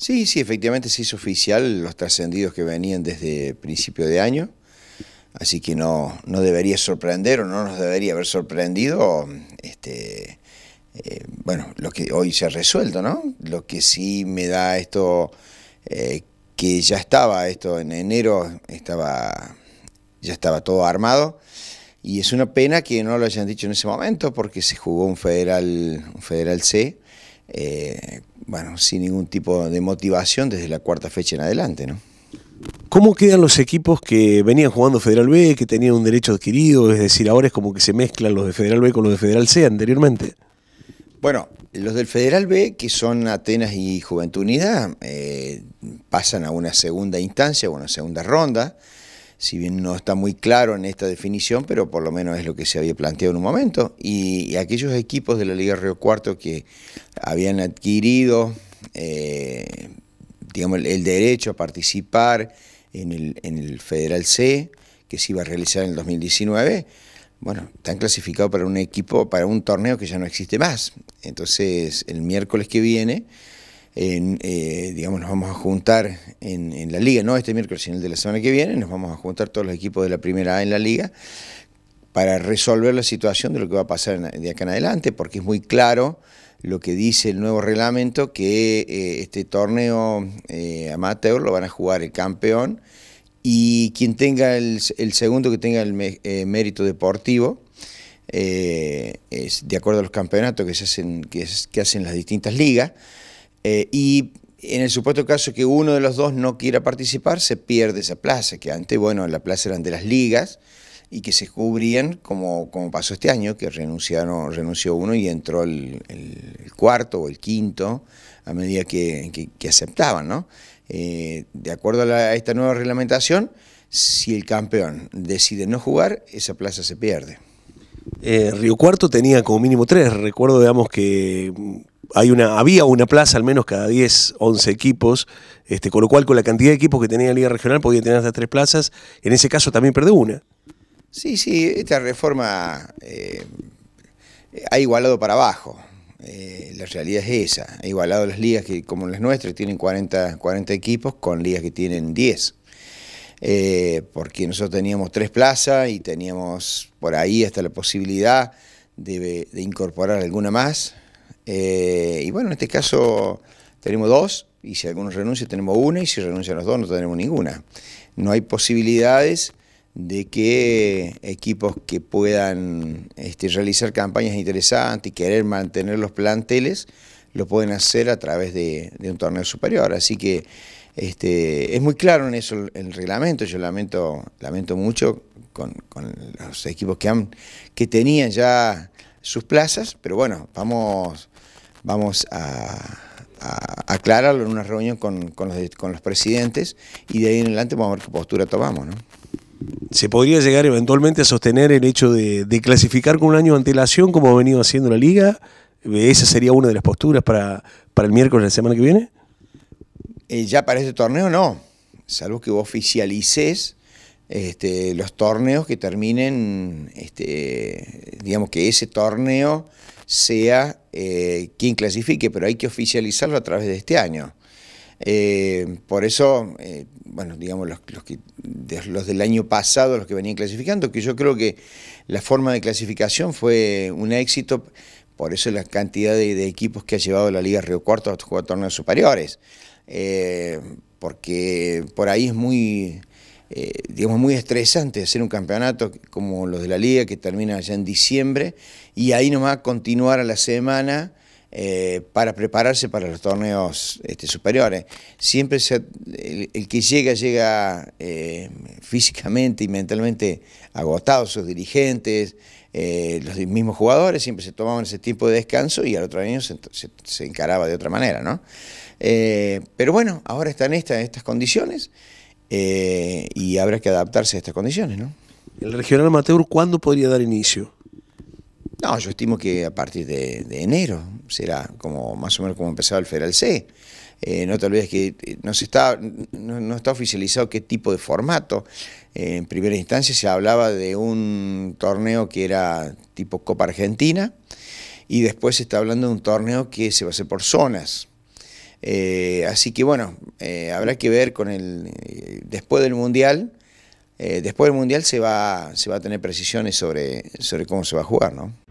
Sí, sí, efectivamente se hizo oficial los trascendidos que venían desde principio de año, así que no, no debería sorprender o no nos debería haber sorprendido este, eh, bueno, lo que hoy se ha resuelto, ¿no? Lo que sí me da esto, eh, que ya estaba esto en enero, estaba, ya estaba todo armado. Y es una pena que no lo hayan dicho en ese momento porque se jugó un Federal, un federal C eh, bueno, sin ningún tipo de motivación desde la cuarta fecha en adelante, ¿no? ¿Cómo quedan los equipos que venían jugando Federal B, que tenían un derecho adquirido? Es decir, ahora es como que se mezclan los de Federal B con los de Federal C anteriormente. Bueno, los del Federal B, que son Atenas y Juventud Unida, eh, pasan a una segunda instancia, una segunda ronda si bien no está muy claro en esta definición, pero por lo menos es lo que se había planteado en un momento. Y, aquellos equipos de la Liga Río Cuarto que habían adquirido eh, digamos, el, derecho a participar en el, en el Federal C, que se iba a realizar en el 2019, bueno, están clasificados para un equipo, para un torneo que ya no existe más. Entonces, el miércoles que viene eh, digamos, nos vamos a juntar en, la liga, no este miércoles, sino el de la semana que viene, nos vamos a juntar todos los equipos de la primera A en la liga para resolver la situación de lo que va a pasar de acá en adelante, porque es muy claro lo que dice el nuevo reglamento, que eh, este torneo eh, amateur lo van a jugar el campeón y quien tenga el, segundo que tenga el mérito deportivo. es de acuerdo a los campeonatos que, se hacen, que hacen las distintas ligas, eh, y en el supuesto caso que uno de los dos no quiera participar, se pierde esa plaza, que antes, bueno, la plaza era de las ligas y que se cubrían, como, como pasó este año, que renunciaron, renunció uno y entró el, cuarto o el quinto a medida que, aceptaban, eh, de acuerdo a, esta nueva reglamentación, si el campeón decide no jugar, esa plaza se pierde. Eh, Río Cuarto tenía como mínimo tres. Recuerdo, digamos, que una, había una plaza al menos cada 10, 11 equipos, este, con lo cual con la cantidad de equipos que tenía la Liga Regional podía tener hasta tres plazas, en ese caso también perdió una. Sí, sí, esta reforma eh, ha igualado para abajo, eh, la realidad es esa, ha igualado las ligas que como las nuestras tienen 40, 40 equipos con ligas que tienen 10. Eh, porque nosotros teníamos tres plazas y teníamos por ahí hasta la posibilidad de incorporar alguna más, eh, y bueno, en este caso tenemos dos, y si alguno renuncia tenemos una, y si renuncian los dos no tenemos ninguna. No hay posibilidades de que equipos que puedan este, realizar campañas interesantes y querer mantener los planteles, lo pueden hacer a través de, un torneo superior. Así que este, es muy claro en eso el, reglamento. Yo lamento, lamento mucho con, con, los equipos que, han, que tenían ya sus plazas, pero bueno, vamos, vamos a, aclararlo en una reunión con, los, presidentes y de ahí en adelante vamos a ver qué postura tomamos. ¿Se podría llegar eventualmente a sostener el hecho de, clasificar con un año de antelación como ha venido haciendo la liga? Eh, ¿Esa sería una de las posturas para, para el miércoles de la semana que viene? Eh, ya para este torneo no, salvo que vos oficialices este, los torneos que terminen, este, digamos que ese torneo sea eh, quien clasifique, pero hay que oficializarlo a través de este año. Eh, por eso, eh, bueno, digamos, los, que, los del año pasado, los que venían clasificando, que yo creo que la forma de clasificación fue un éxito, por eso la cantidad de, equipos que ha llevado la Liga Río Cuarto a jugar torneos superiores, porque por ahí es muy eh, digamos, muy estresante hacer un campeonato como los de la liga que termina ya en diciembre y ahí nomás continuar a la semana eh, para prepararse para los torneos este, superiores. Siempre el, que llega, llega eh, físicamente y mentalmente agotado, sus dirigentes, los mismos jugadores siempre se tomaban ese tiempo de descanso y al otro año se, encaraba de otra manera, ¿no? pero bueno, ahora están estas condiciones. Eh, y habrá que adaptarse a estas condiciones. ¿no? ¿El regional amateur cuándo podría dar inicio? No, yo estimo que a partir de, enero será como más o menos como empezaba el Federal C. Eh, no tal vez que eh, no, se está, no, está oficializado qué tipo de formato. en primera instancia se hablaba de un torneo que era tipo Copa Argentina y después se está hablando de un torneo que se va a hacer por zonas. Eh, así que bueno, eh, habrá que ver con el eh, después del mundial. después del mundial se va, a tener precisiones sobre, sobre cómo se va a jugar, ¿no?